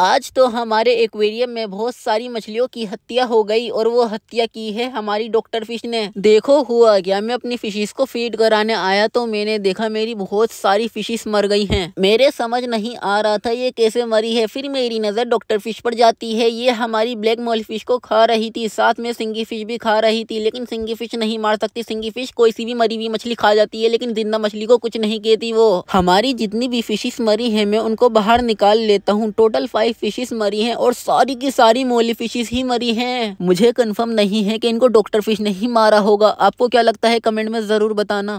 आज तो हमारे एक्वेरियम में बहुत सारी मछलियों की हत्या हो गई और वो हत्या की है हमारी डॉक्टर फिश ने देखो हुआ क्या मैं अपनी फिशिस को फीड कराने आया तो मैंने देखा मेरी बहुत सारी फिशिस मर गई हैं मेरे समझ नहीं आ रहा था ये कैसे मरी है फिर मेरी नज़र डॉक्टर फिश पर जाती है ये हमारी ब्लैक मॉल फिश को खा रही थी साथ में सिंगी फिश भी खा रही थी लेकिन सिंगी फिश नहीं मार सकती सिंगी फिश कोई सी भी मरी हुई मछली खा जाती है लेकिन जिंदा मछली को कुछ नहीं कहती वो हमारी जितनी भी फिशिस मरी है मैं उनको बाहर निकाल लेता हूँ टोटल फाइव फाइव फिशेस मरी हैं और सारी की सारी मोली फिशेस ही मरी हैं मुझे कंफर्म नहीं है कि इनको डॉक्टर फिश नहीं मारा होगा आपको क्या लगता है कमेंट में जरूर बताना